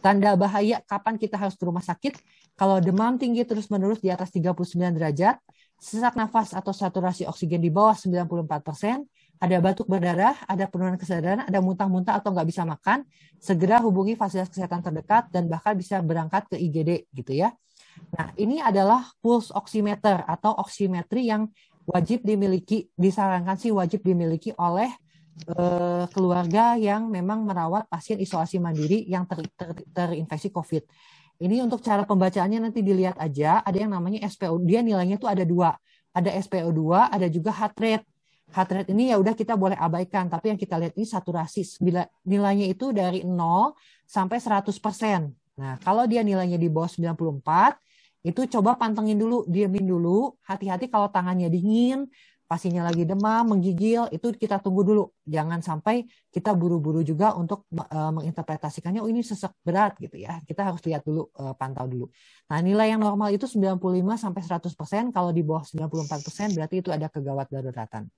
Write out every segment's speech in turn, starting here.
Tanda bahaya kapan kita harus ke rumah sakit? Kalau demam tinggi terus-menerus di atas 39 derajat, sesak nafas atau saturasi oksigen di bawah 94 persen, ada batuk berdarah, ada penurunan kesadaran, ada muntah-muntah atau nggak bisa makan, segera hubungi fasilitas kesehatan terdekat dan bahkan bisa berangkat ke IGD gitu ya. Nah, ini adalah pulse oximeter atau oximetri yang wajib dimiliki, disarankan sih wajib dimiliki oleh Eh, keluarga yang memang merawat pasien isolasi mandiri yang ter, ter, terinfeksi COVID. Ini untuk cara pembacaannya nanti dilihat aja. Ada yang namanya SPO. Dia nilainya itu ada dua. Ada SPO2, ada juga heart rate. Heart rate ini ya udah kita boleh abaikan, tapi yang kita lihat ini saturasi. Bila nilainya itu dari 0 sampai 100%. Nah, kalau dia nilainya di bawah 94, itu coba pantengin dulu, diamin dulu, hati-hati kalau tangannya dingin, pasiennya lagi demam, menggigil, itu kita tunggu dulu. Jangan sampai kita buru-buru juga untuk eh, menginterpretasikannya, oh ini sesak berat gitu ya. Kita harus lihat dulu, eh, pantau dulu. Nah nilai yang normal itu 95 sampai 100%, persen, kalau di bawah 94% persen berarti itu ada kegawat daruratan.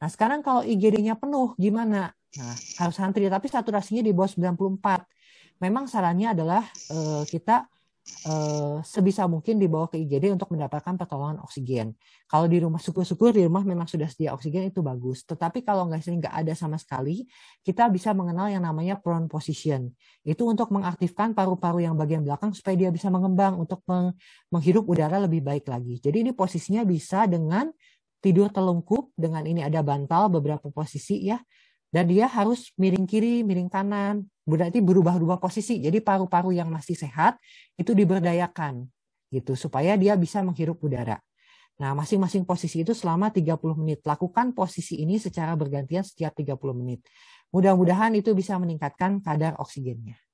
Nah sekarang kalau IGD-nya penuh, gimana? Nah harus antri, tapi saturasinya di bawah 94. Memang sarannya adalah eh, kita Eh, sebisa mungkin dibawa ke IGD untuk mendapatkan pertolongan oksigen. Kalau di rumah syukur-syukur di rumah memang sudah sedia oksigen itu bagus. Tetapi kalau nggak sering nggak ada sama sekali, kita bisa mengenal yang namanya prone position. Itu untuk mengaktifkan paru-paru yang bagian belakang supaya dia bisa mengembang untuk menghirup udara lebih baik lagi. Jadi ini posisinya bisa dengan tidur telungkup dengan ini ada bantal beberapa posisi ya dan dia harus miring kiri, miring kanan, berarti berubah-ubah posisi. Jadi paru-paru yang masih sehat itu diberdayakan gitu supaya dia bisa menghirup udara. Nah, masing-masing posisi itu selama 30 menit. Lakukan posisi ini secara bergantian setiap 30 menit. Mudah-mudahan itu bisa meningkatkan kadar oksigennya.